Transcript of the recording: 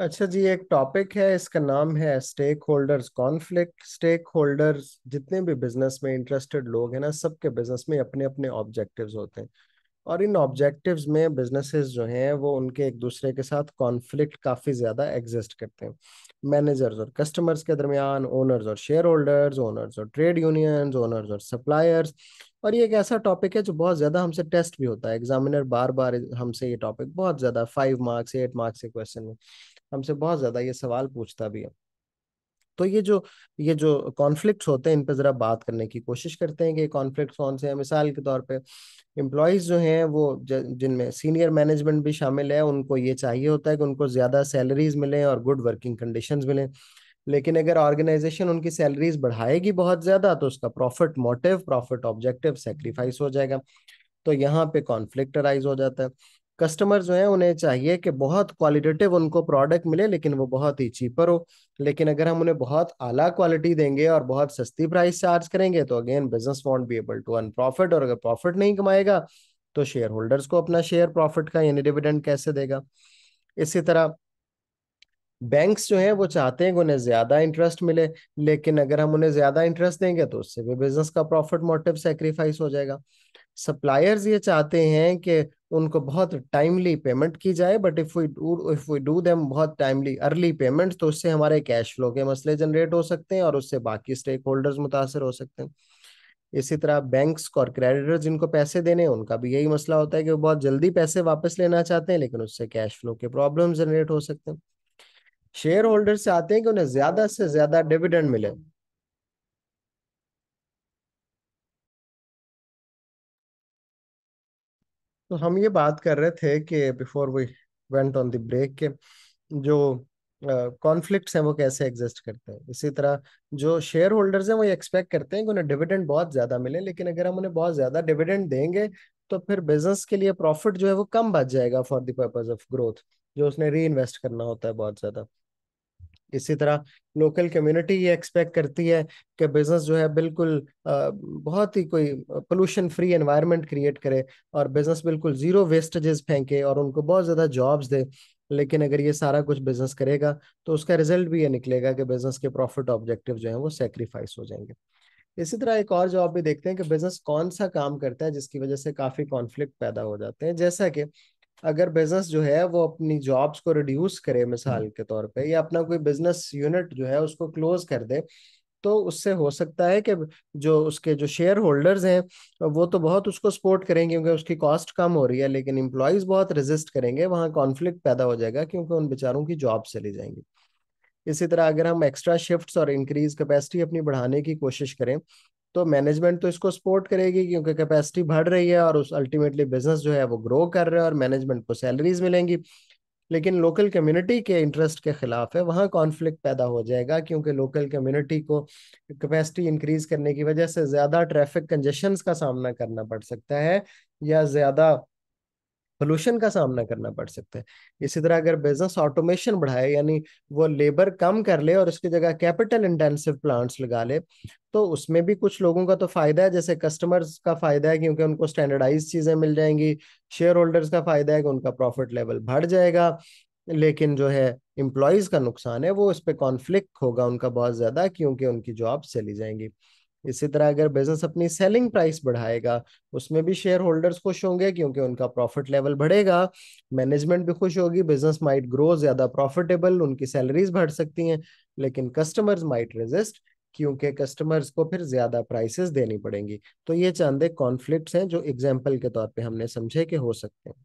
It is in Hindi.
अच्छा जी एक टॉपिक है इसका नाम है stakeholders conflict stakeholders जितने भी बिजनेस में इंटरेस्टेड लोग हैं ना सबके बिजनेस में अपने अपने ऑब्जेक्टिव्स होते हैं और इन ऑब्जेक्टिव्स में बिजनेसेस जो हैं वो उनके एक दूसरे के साथ कॉन्फ्लिक्ट काफ़ी ज़्यादा एग्जिस्ट करते हैं मैनेजर्स और कस्टमर्स के दरमियान ओनर्स और शेयर होल्डर्स ओनर्स और ट्रेड यूनियंस ओनर्स और सप्लायर्स और ये एक ऐसा टॉपिक है जो बहुत ज़्यादा हमसे टेस्ट भी होता है एग्जामिनर बार बार हमसे ये टॉपिक बहुत ज़्यादा फाइव मार्क्स एट मार्क्स के क्वेश्चन में हमसे बहुत ज़्यादा ये सवाल पूछता भी है तो ये जो ये जो कॉन्फ्लिक्ट होते हैं इन पर ज़रा बात करने की कोशिश करते हैं कि कॉन्फ्लिक्ट कौन से हैं मिसाल के तौर पे एम्प्लॉयज़ जो हैं वो जिनमें सीनियर मैनेजमेंट भी शामिल है उनको ये चाहिए होता है कि उनको ज़्यादा सैलरीज मिलें और गुड वर्किंग कंडीशंस मिलें लेकिन अगर ऑर्गेनाइजेशन उनकी सैलरीज बढ़ाएगी बहुत ज़्यादा तो उसका profit motive profit objective sacrifice हो जाएगा तो यहाँ पे कॉन्फ्लिक्ट अराइज हो जाता है कस्टमर जो है उन्हें चाहिए कि बहुत क्वालिटेटिव उनको प्रोडक्ट मिले लेकिन वो बहुत ही चीपर हो लेकिन अगर हम उन्हें बहुत आला क्वालिटी देंगे और बहुत सस्ती प्राइस चार्ज करेंगे तो again business won't be able to earn profit और अगर प्रॉफिट नहीं कमाएगा तो शेयर होल्डर्स को अपना शेयर प्रॉफिट का यानी डिविडेंड कैसे देगा इसी तरह बैंक्स जो है वो चाहते हैं कि उन्हें ज्यादा इंटरेस्ट मिले लेकिन अगर हम उन्हें ज्यादा इंटरेस्ट देंगे तो उससे भी बिजनेस का प्रॉफिट मोटिव सेक्रीफाइस हो जाएगा सप्लायर्स ये चाहते हैं कि उनको बहुत टाइमली पेमेंट की जाए but if we do if we do them बहुत टाइमली अर्ली पेमेंट तो उससे हमारे कैश फ्लो के मसले जनरेट हो सकते हैं और उससे बाकी स्टेक होल्डर्स मुतासर हो सकते हैं इसी तरह बैंक्स और क्रेडिटर जिनको पैसे देने हैं उनका भी यही मसला होता है कि वो बहुत जल्दी पैसे वापस लेना चाहते हैं लेकिन उससे कैश फ्लो के प्रॉब्लम जनरेट हो सकते हैं शेयर होल्डर्स चाहते हैं कि उन्हें ज्यादा से ज्यादा डिविडेंड मिले तो हम ये बात कर रहे थे कि before we went on the break के जो कॉन्फ्लिक्ट्स uh, हैं वो कैसे एग्जिस्ट करते हैं इसी तरह जो शेयर होल्डर्स हैं वो एक्सपेक्ट करते हैं कि उन्हें डिविडेंड बहुत ज़्यादा मिले लेकिन अगर हम उन्हें बहुत ज़्यादा डिविडेंड देंगे तो फिर बिजनेस के लिए प्रॉफिट जो है वो कम बच जाएगा for the purpose of growth जो उसने री इन्वेस्ट करना होता है बहुत ज़्यादा इसी तरह लोकल कम्युनिटी ये एक्सपेक्ट करती है कि बिजनेस जो है बिल्कुल बहुत ही कोई पोल्यूशन फ्री एनवायरनमेंट क्रिएट करे और बिजनेस बिल्कुल जीरो वेस्टेजेस फेंके और उनको बहुत ज़्यादा जॉब्स दे लेकिन अगर ये सारा कुछ बिजनेस करेगा तो उसका रिजल्ट भी ये निकलेगा कि बिजनेस के प्रॉफिट ऑब्जेक्टिव जो है वो सेक्रीफाइस हो जाएंगे इसी तरह एक और जॉब भी देखते हैं कि बिजनेस कौन सा काम करता है जिसकी वजह से काफी कॉन्फ्लिक्ट पैदा हो जाते हैं जैसा कि अगर बिजनेस जो है वो अपनी जॉब्स को रिड्यूस करे मिसाल हम्म। के तौर पे या अपना कोई बिजनेस यूनिट जो है उसको क्लोज कर दे तो उससे हो सकता है कि जो उसके जो शेयर होल्डर्स हैं वो तो बहुत उसको सपोर्ट करेंगे क्योंकि उसकी कॉस्ट कम हो रही है लेकिन इम्प्लॉयज बहुत रेजिस्ट करेंगे वहाँ कॉन्फ्लिक्ट पैदा हो जाएगा क्योंकि उन बेचारों की जॉब चली जाएंगी इसी तरह अगर हम एक्स्ट्रा शिफ्ट्स और इंक्रीज कैपेसिटी अपनी बढ़ाने की कोशिश करें तो मैनेजमेंट तो इसको सपोर्ट करेगी क्योंकि कैपेसिटी बढ़ रही है और उस अल्टीमेटली बिजनेस जो है वो ग्रो कर रहे हैं और मैनेजमेंट को सैलरीज मिलेंगी लेकिन लोकल कम्युनिटी के इंटरेस्ट के खिलाफ है वहाँ कॉन्फ्लिक्ट पैदा हो जाएगा क्योंकि लोकल कम्युनिटी को कैपेसिटी इंक्रीज करने की वजह से ज़्यादा ट्रैफिक कंजेशन का सामना करना पड़ सकता है या ज़्यादा पोल्यूशन का सामना करना पड़ सकता है इसी तरह अगर बिजनेस ऑटोमेशन बढ़ाए यानी वो लेबर कम कर ले और उसकी जगह कैपिटल इंटेंसिव प्लांट्स लगा ले तो उसमें भी कुछ लोगों का तो फायदा है जैसे कस्टमर्स का फायदा है क्योंकि उनको स्टैंडर्डाइज चीजें मिल जाएंगी शेयर होल्डर्स का फायदा है कि उनका प्रॉफिट लेवल बढ़ जाएगा लेकिन जो है एम्प्लॉयज का नुकसान है वो इस पर कॉन्फ्लिक्ट होगा उनका बहुत ज्यादा क्योंकि उनकी जॉब चली जाएंगी इसी तरह अगर बिजनेस अपनी सेलिंग प्राइस बढ़ाएगा उसमें भी शेयर होल्डर्स खुश होंगे क्योंकि उनका प्रॉफिट लेवल बढ़ेगा मैनेजमेंट भी खुश होगी बिजनेस माइट ग्रो ज्यादा प्रॉफिटेबल उनकी सैलरीज बढ़ सकती हैं लेकिन कस्टमर्स माइट रेजिस्ट क्योंकि कस्टमर्स को फिर ज्यादा प्राइसेस देनी पड़ेंगी तो ये चांदे कॉन्फ्लिक्ट हैं जो एग्जाम्पल के तौर पर हमने समझे कि हो सकते हैं